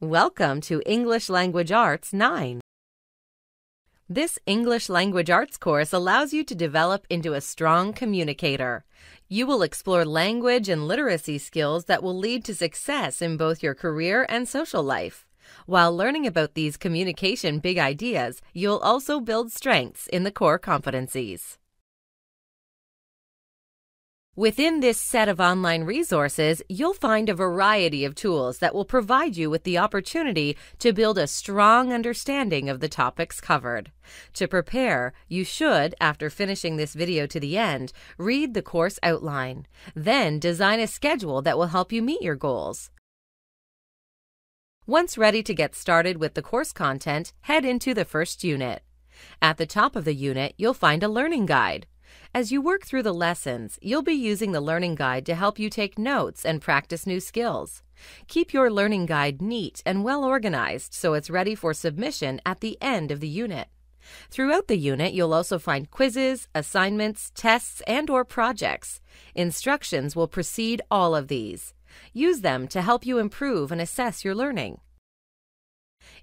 Welcome to English Language Arts 9. This English Language Arts course allows you to develop into a strong communicator. You will explore language and literacy skills that will lead to success in both your career and social life. While learning about these communication big ideas, you'll also build strengths in the core competencies. Within this set of online resources, you'll find a variety of tools that will provide you with the opportunity to build a strong understanding of the topics covered. To prepare, you should, after finishing this video to the end, read the course outline. Then design a schedule that will help you meet your goals. Once ready to get started with the course content, head into the first unit. At the top of the unit, you'll find a learning guide. As you work through the lessons, you'll be using the learning guide to help you take notes and practice new skills. Keep your learning guide neat and well organized so it's ready for submission at the end of the unit. Throughout the unit, you'll also find quizzes, assignments, tests, and or projects. Instructions will precede all of these. Use them to help you improve and assess your learning.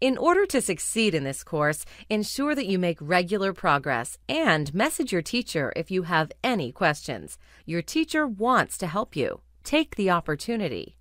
In order to succeed in this course, ensure that you make regular progress and message your teacher if you have any questions. Your teacher wants to help you. Take the opportunity.